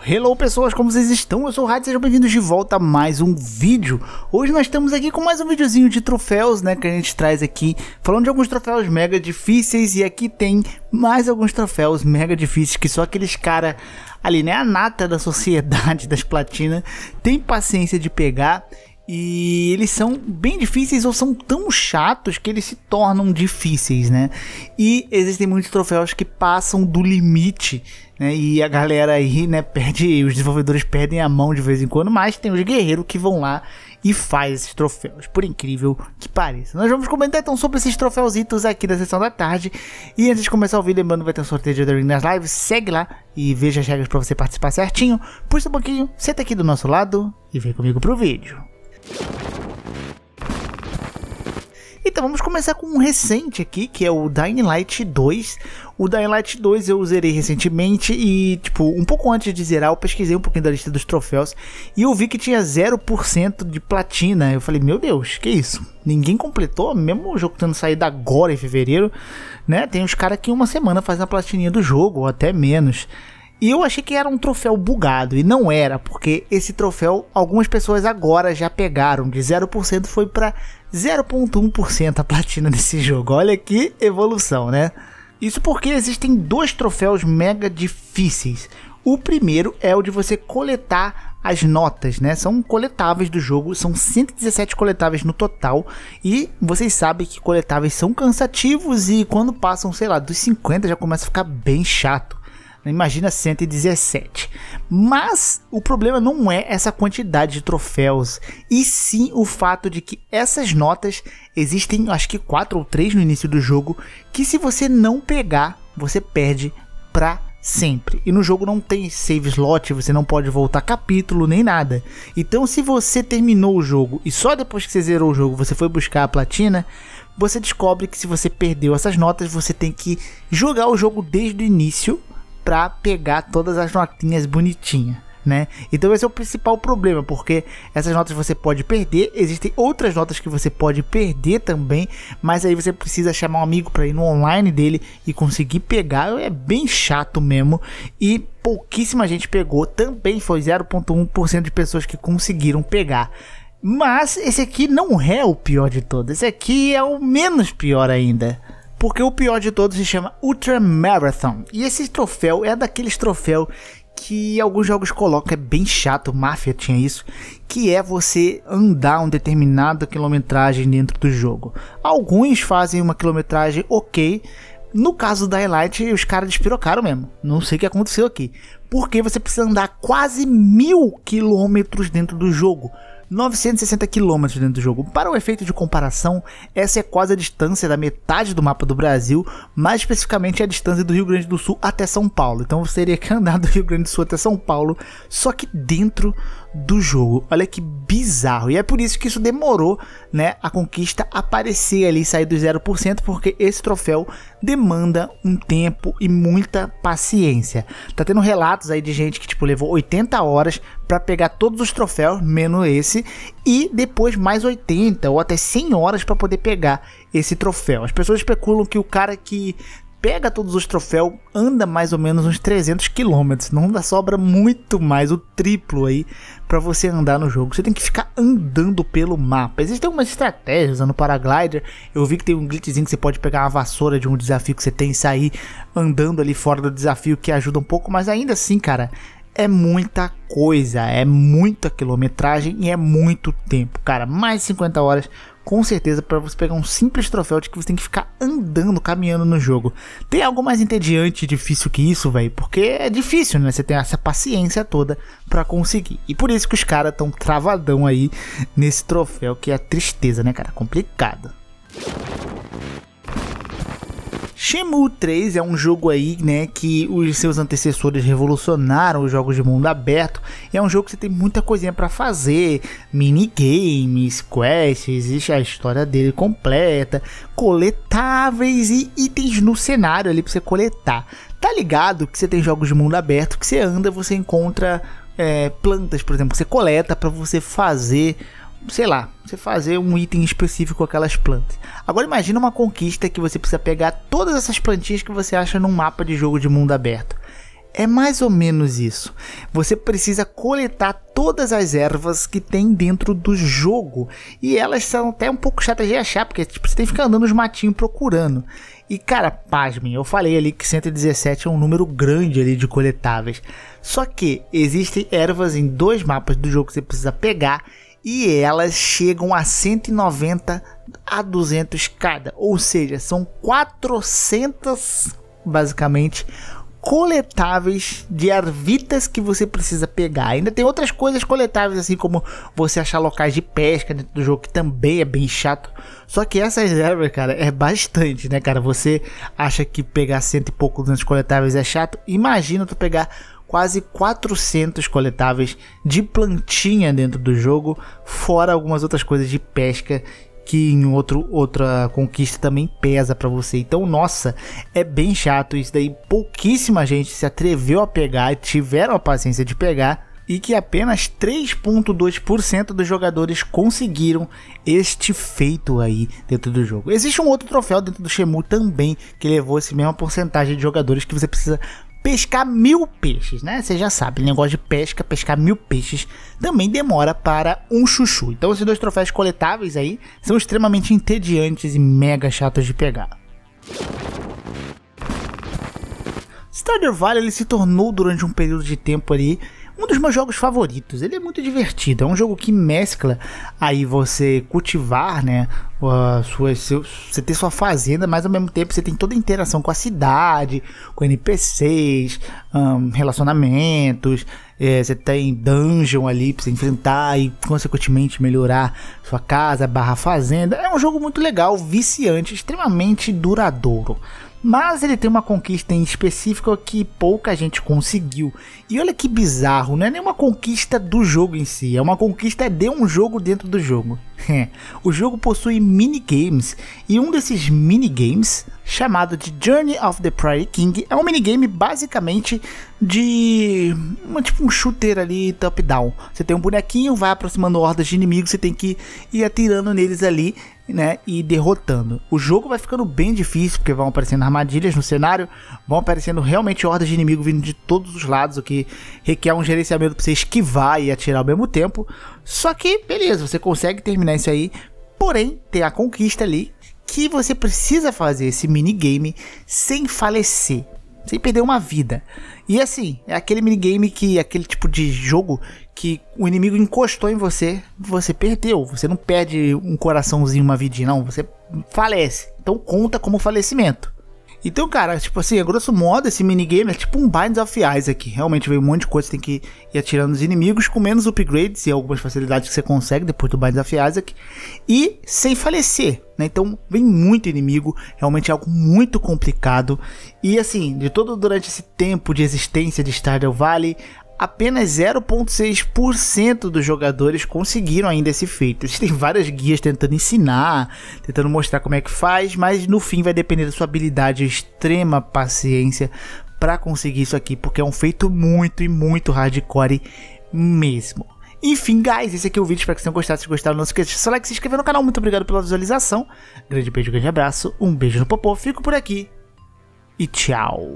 Hello pessoas, como vocês estão? Eu sou o Raid, sejam bem-vindos de volta a mais um vídeo. Hoje nós estamos aqui com mais um videozinho de troféus, né, que a gente traz aqui, falando de alguns troféus mega difíceis e aqui tem mais alguns troféus mega difíceis que só aqueles cara ali, né, a nata da sociedade das platinas tem paciência de pegar e eles são bem difíceis ou são tão chatos que eles se tornam difíceis, né? E existem muitos troféus que passam do limite, né? E a galera aí, né, perde, os desenvolvedores perdem a mão de vez em quando, mas tem os guerreiros que vão lá e faz esses troféus, por incrível que pareça. Nós vamos comentar então sobre esses troféuzitos aqui da sessão da tarde. E antes de começar o vídeo, lembrando vai ter um sorteio de The Ring nas lives, segue lá e veja as regras para você participar certinho. Puxa um pouquinho, senta aqui do nosso lado e vem comigo pro vídeo. Então vamos começar com um recente aqui, que é o Dying Light 2. O Dying Light 2 eu zerei recentemente e, tipo, um pouco antes de zerar, eu pesquisei um pouquinho da lista dos troféus e eu vi que tinha 0% de platina. Eu falei, meu Deus, que isso? Ninguém completou, mesmo o jogo tendo saído agora em fevereiro, né? Tem uns caras que uma semana fazem a platininha do jogo, ou até menos. E eu achei que era um troféu bugado, e não era, porque esse troféu algumas pessoas agora já pegaram, de 0% foi para 0.1% a platina desse jogo. Olha que evolução, né? Isso porque existem dois troféus mega difíceis. O primeiro é o de você coletar as notas, né? São coletáveis do jogo, são 117 coletáveis no total. E vocês sabem que coletáveis são cansativos e quando passam, sei lá, dos 50 já começa a ficar bem chato. Imagina 117. Mas o problema não é essa quantidade de troféus, e sim o fato de que essas notas existem, acho que 4 ou 3 no início do jogo, que se você não pegar, você perde pra sempre. E no jogo não tem save slot, você não pode voltar capítulo nem nada. Então, se você terminou o jogo e só depois que você zerou o jogo você foi buscar a platina, você descobre que se você perdeu essas notas, você tem que jogar o jogo desde o início para pegar todas as notinhas bonitinhas. Né? Então esse é o principal problema, porque essas notas você pode perder, existem outras notas que você pode perder também, mas aí você precisa chamar um amigo para ir no online dele e conseguir pegar, é bem chato mesmo. E pouquíssima gente pegou, também foi 0.1% de pessoas que conseguiram pegar. Mas esse aqui não é o pior de todos, esse aqui é o menos pior ainda porque o pior de todos se chama Ultra Marathon. E esse troféu é daqueles troféus que alguns jogos colocam, é bem chato, Mafia tinha isso, que é você andar uma determinada quilometragem dentro do jogo. Alguns fazem uma quilometragem ok, no caso da Elite, os caras despirocaram mesmo. Não sei o que aconteceu aqui. Porque você precisa andar quase mil quilômetros dentro do jogo. 960 km dentro do jogo. Para o efeito de comparação, essa é quase a distância da metade do mapa do Brasil, mais especificamente a distância do Rio Grande do Sul até São Paulo. Então você teria que andar do Rio Grande do Sul até São Paulo, só que dentro do jogo. Olha que bizarro. E é por isso que isso demorou, né, a conquista aparecer ali, sair do 0%, porque esse troféu demanda um tempo e muita paciência. Tá tendo relatos aí de gente que tipo levou 80 horas para pegar todos os troféus, menos esse, e depois mais 80 ou até 100 horas para poder pegar esse troféu. As pessoas especulam que o cara que pega todos os troféus, anda mais ou menos uns 300 quilômetros. Não dá sobra muito mais, o triplo aí, para você andar no jogo. Você tem que ficar andando pelo mapa. Existem algumas estratégias no Paraglider. Eu vi que tem um glitchzinho que você pode pegar uma vassoura de um desafio que você tem e sair andando ali fora do desafio, que ajuda um pouco. Mas ainda assim, cara, é muita coisa, é muita quilometragem e é muito tempo, cara. Mais 50 horas com certeza para você pegar um simples troféu de que você tem que ficar andando, caminhando no jogo. Tem algo mais entediante e difícil que isso, velho? Porque é difícil, né? Você tem essa paciência toda para conseguir. E por isso que os caras tão travadão aí nesse troféu, que é a tristeza, né, cara? Complicado. Shenmue 3 é um jogo aí, né, que os seus antecessores revolucionaram os jogos de mundo aberto. é um jogo que você tem muita coisinha para fazer, minigames, quests, existe a história dele completa, coletáveis e itens no cenário ali para você coletar. Tá ligado que você tem jogos de mundo aberto que você anda, você encontra é, plantas, por exemplo, que você coleta para você fazer sei lá, você fazer um item específico com aquelas plantas. Agora imagina uma conquista que você precisa pegar todas essas plantinhas que você acha num mapa de jogo de mundo aberto. É mais ou menos isso. Você precisa coletar todas as ervas que tem dentro do jogo. E elas são até um pouco chatas de achar, porque tipo, você tem que ficar andando nos matinhos procurando. E cara, pasmem, eu falei ali que 117 é um número grande ali de coletáveis. Só que existem ervas em dois mapas do jogo que você precisa pegar e elas chegam a 190 a 200 cada, ou seja, são 400 basicamente coletáveis de arvitas que você precisa pegar. Ainda tem outras coisas coletáveis, assim como você achar locais de pesca dentro do jogo, que também é bem chato. Só que essas ervas, cara, é bastante, né, cara? Você acha que pegar cento e pouco dos coletáveis é chato? Imagina tu pegar quase 400 coletáveis de plantinha dentro do jogo, fora algumas outras coisas de pesca que em outro, outra conquista também pesa para você. Então, nossa, é bem chato isso daí. Pouquíssima gente se atreveu a pegar, tiveram a paciência de pegar e que apenas 3.2% dos jogadores conseguiram este feito aí dentro do jogo. Existe um outro troféu dentro do Shemu também que levou essa mesma porcentagem de jogadores que você precisa pescar mil peixes, né? Você já sabe, negócio de pesca, pescar mil peixes também demora para um chuchu. Então esses dois troféus coletáveis aí são extremamente entediantes e mega chatos de pegar. Stardew Valley ele se tornou durante um período de tempo ali um dos meus jogos favoritos. Ele é muito divertido, é um jogo que mescla aí você cultivar, né, a sua, seu, você ter sua fazenda, mas ao mesmo tempo você tem toda a interação com a cidade, com NPCs, um, relacionamentos, é, você tem tá dungeon ali pra você enfrentar e, consequentemente, melhorar sua casa, barra fazenda. É um jogo muito legal, viciante, extremamente duradouro. Mas ele tem uma conquista em específico que pouca gente conseguiu. E olha que bizarro, não é nenhuma conquista do jogo em si, é uma conquista de um jogo dentro do jogo. o jogo possui minigames e um desses minigames, chamado de Journey of the Prairie King, é um minigame basicamente de uma, tipo um shooter ali top-down. Você tem um bonequinho, vai aproximando hordas de inimigos, você tem que ir atirando neles ali né, e derrotando. O jogo vai ficando bem difícil, porque vão aparecendo armadilhas no cenário, vão aparecendo realmente hordas de inimigo vindo de todos os lados, o que requer um gerenciamento para você esquivar e atirar ao mesmo tempo. Só que, beleza, você consegue terminar isso aí, porém, tem a conquista ali que você precisa fazer esse minigame sem falecer sem perder uma vida. E assim, é aquele minigame que, aquele tipo de jogo que o inimigo encostou em você, você perdeu. Você não perde um coraçãozinho, uma vidinha, não. Você falece. Então conta como falecimento. Então, cara, tipo assim, a grosso modo, esse minigame é tipo um Binds of Isaac. Realmente veio um monte de coisa, tem que ir atirando nos inimigos, com menos upgrades e algumas facilidades que você consegue depois do Binds of Isaac. E sem falecer, né? Então, vem muito inimigo, realmente é algo muito complicado. E assim, de todo durante esse tempo de existência de Stardew Valley, apenas 0,6% dos jogadores conseguiram ainda esse feito. Existem várias guias tentando ensinar, tentando mostrar como é que faz, mas no fim vai depender da sua habilidade, extrema paciência para conseguir isso aqui, porque é um feito muito e muito hardcore mesmo. Enfim, guys, esse aqui é o vídeo. Espero que vocês tenham gostado. Se gostaram, não se esqueça de seu like, se inscrever no canal. Muito obrigado pela visualização. Grande beijo, grande abraço. Um beijo no popô. Fico por aqui e tchau.